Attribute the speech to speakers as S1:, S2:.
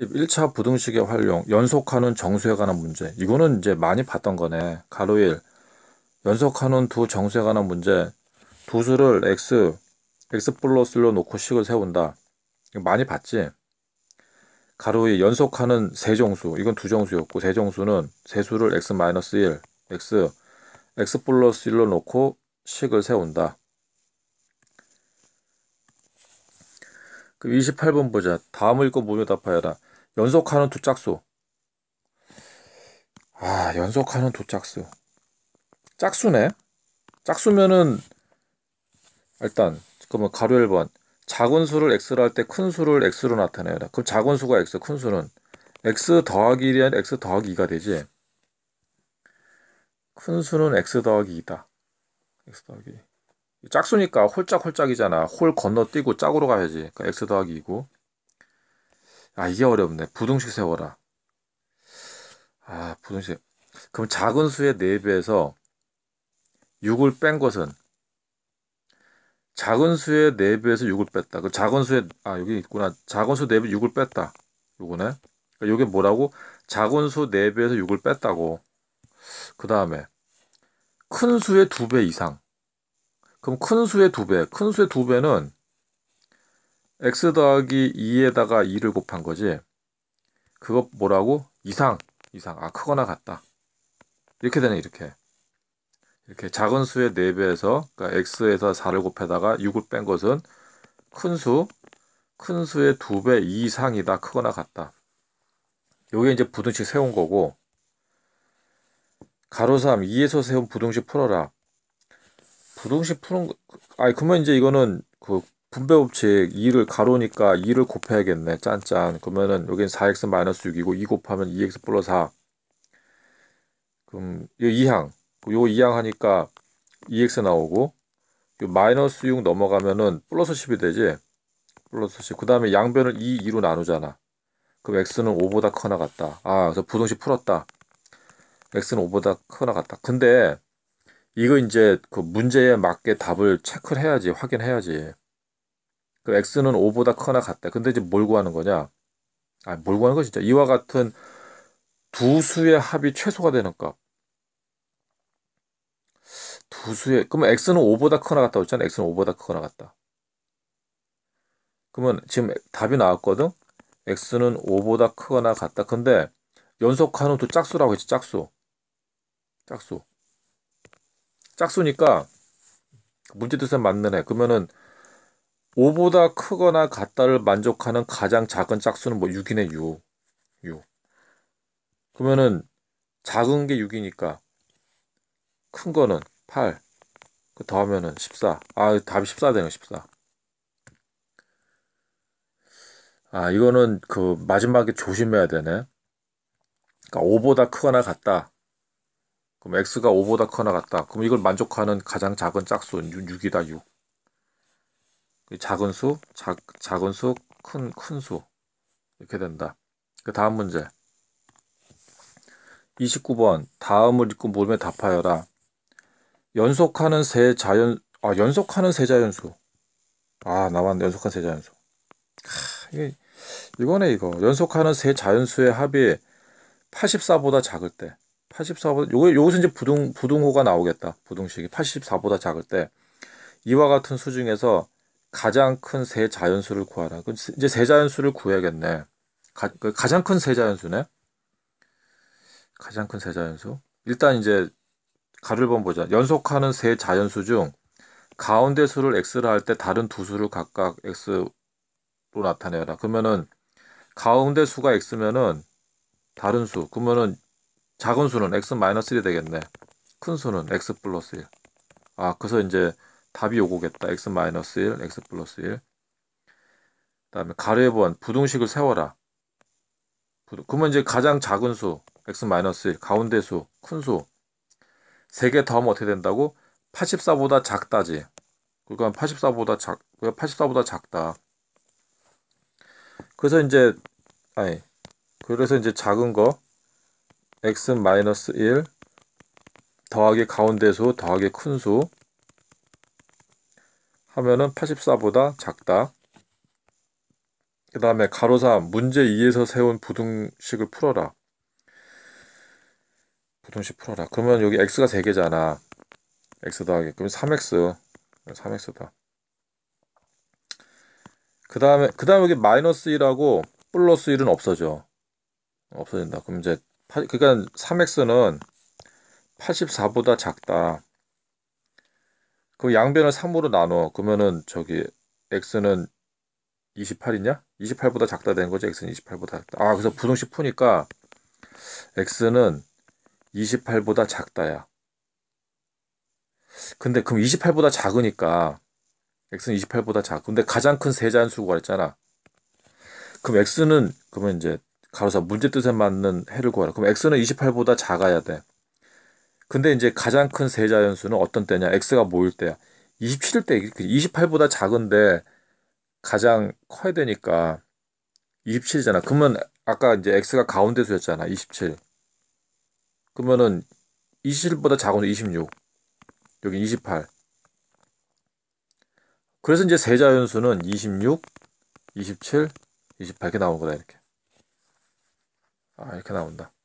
S1: 1차 부등식의 활용, 연속하는 정수에 관한 문제. 이거는 이제 많이 봤던 거네. 가로 1. 연속하는두 정수에 관한 문제. 두 수를 x, x 플러스로 놓고 식을 세운다. 이거 많이 봤지? 가로 2. 연속하는세 정수. 이건 두 정수였고, 세 정수는 세수를 x 마이너스 1, x, x 플러스 1로 놓고 식을 세운다. 그 28번 보자. 다음을 읽고 모며 답하여라. 연속하는 두 짝수. 아, 연속하는 두 짝수. 짝수네? 짝수면은, 일단, 그러면 가로 1번. 작은 수를 x로 할 때 큰 수를 x로 나타내요. 그럼 작은 수가 x, 큰 수는 x 더하기 1이 아니라 x 더하기 2가 되지. 큰 수는 x 더하기 2다. x 더하기 짝수니까 홀짝홀짝이잖아. 홀 건너뛰고 짝으로 가야지. 그러니까 x 더하기 2고. 아 이게 어렵네. 부등식 세워라. 아 부등식. 그럼 작은 수의 4배에서 6을 뺀 것은 작은 수의 4배에서 6을 뺐다. 그 작은 수의 아 여기 있구나. 작은 수 4배 6을 뺐다. 요거네. 그러니까 요게 뭐라고? 작은 수 4배에서 6을 뺐다고. 그 다음에 큰 수의 2배 이상. 그럼 큰 수의 2배. 큰 수의 2배는 x 더하기 2에다가 2를 곱한 거지. 그거 뭐라고? 이상, 이상. 아, 크거나 같다. 이렇게 되네, 이렇게. 이렇게 작은 수의 4배에서, 그러니까 x에서 4를 곱해다가 6을 뺀 것은 큰 수, 큰 수의 2배 이상이다, 크거나 같다. 요게 이제 부등식 세운 거고, 가로 3, 2에서 세운 부등식 풀어라. 부등식 푸는, 거, 아니, 그러면 이제 이거는 그 분배 법칙 2를 가로니까 2를 곱해야겠네. 짠짠. 그러면은 여기는 4x 마이너스 6이고 2 곱하면 2x 플러스 4. 그럼 이 2항. 요 2항 하니까 2x 나오고 요 마이너스 6 넘어가면은 플러스 10이 되지. 플러스 10. 그 다음에 양변을 2, 2로 나누잖아. 그럼 x는 5보다 커나 같다. 아, 그래서 부동식 풀었다. x는 5보다 커나 같다. 근데 이거 이제 그 문제에 맞게 답을 체크를 해야지. 확인해야지. 그 x는 5보다 커나 같다. 근데 이제 뭘 구하는 거냐? 아, 뭘 구하는 거 진짜. 이와 같은 두 수의 합이 최소가 되는 값. 두 수의 그러면 x는 5보다 커나 같다고 했잖아. x는 5보다 크거나 같다. 그러면 지금 답이 나왔거든. x는 5보다 크거나 같다. 근데 연속하는 두 짝수라고 했지. 짝수. 짝수. 짝수니까 문제뜻에 맞는 애. 그러면은 5보다 크거나 같다를 만족하는 가장 작은 짝수는 뭐 6이네 6. 6. 그러면은 작은 게 6이니까 큰 거는 8. 그 더하면은 14. 아, 답이 14 되네요. 14. 아, 이거는 그 마지막에 조심해야 되네. 그러니까 5보다 크거나 같다. 그럼 x가 5보다 크거나 같다. 그럼 이걸 만족하는 가장 작은 짝수는 6이다, 6. 작은 수, 작, 작은 수, 큰, 큰 수. 이렇게 된다. 그 다음 문제. 29번. 다음을 읽고 모음에 답하여라. 연속하는 세 자연, 아, 연속하는 세 자연수. 아, 나왔네 연속한 세 자연수. 하, 이게, 이거네, 이거. 연속하는 세 자연수의 합이 84보다 작을 때. 84보다, 요거, 요것은 이제 부등, 부등호가 나오겠다. 부등식이. 84보다 작을 때. 이와 같은 수 중에서 가장 큰 세 자연수를 구하라. 그 이제 세 자연수를 구해야겠네. 가, 그 가장 큰 세 자연수네. 가장 큰 세 자연수. 일단 이제 가를 번 보자. 연속하는 세 자연수 중 가운데 수를 x라 할 때 다른 두 수를 각각 x로 나타내라. 그러면은 가운데 수가 x면은 다른 수. 그러면은 작은 수는 x 마이너스 1이 되겠네. 큰 수는 x 플러스 1. 아, 그래서 이제 답이 요거겠다. x 1, x 플러스 1. 그다음에 가로의 번, 부등식을 세워라. 부등, 그러면 이제 가장 작은 수 x 1, 가운데 수, 큰 수. 3개 더하면 어떻게 된다고? 84보다 작다지. 그러니까 84보다 작 84보다 그러니까 작다. 그래서 이제 아니 그래서 이제 작은 거 x 1 더하기 가운데 수 더하기 큰수 하면은 84보다 작다. 그 다음에 가로 3 문제 2에서 세운 부등식을 풀어라. 부등식 풀어라. 그러면 여기 x가 3개잖아. x 더하기. 그럼 3x. 3x다. 그 다음에 그 다음에 여기 마이너스 1하고 플러스 1은 없어져. 없어진다. 그럼 이제 그니까 3x는 84보다 작다. 그 양변을 3으로 나눠. 그러면은 저기 x는 28이냐? 28보다 작다 된 거지. x는 28보다 작다. 아, 그래서 부등식 푸니까 x는 28보다 작다야. 근데 그럼 28보다 작으니까 x는 28보다 작. 근데 가장 큰세자연수가있잖아 그럼 x는 그러면 이제 가로사 문제 뜻에 맞는 해를 구하라. 그럼 x는 28보다 작아야 돼. 근데 이제 가장 큰 세자 연수는 어떤 때냐? x가 모일 때야. 27일 때 28보다 작은데 가장 커야 되니까 27이잖아. 그러면 아까 이제 x가 가운데 수였잖아. 27. 그러면은 27보다 작은 26. 여기 28. 그래서 이제 세자 연수는 26, 27, 28 이렇게 나온 거다 이렇게. 아, 이렇게 나온다.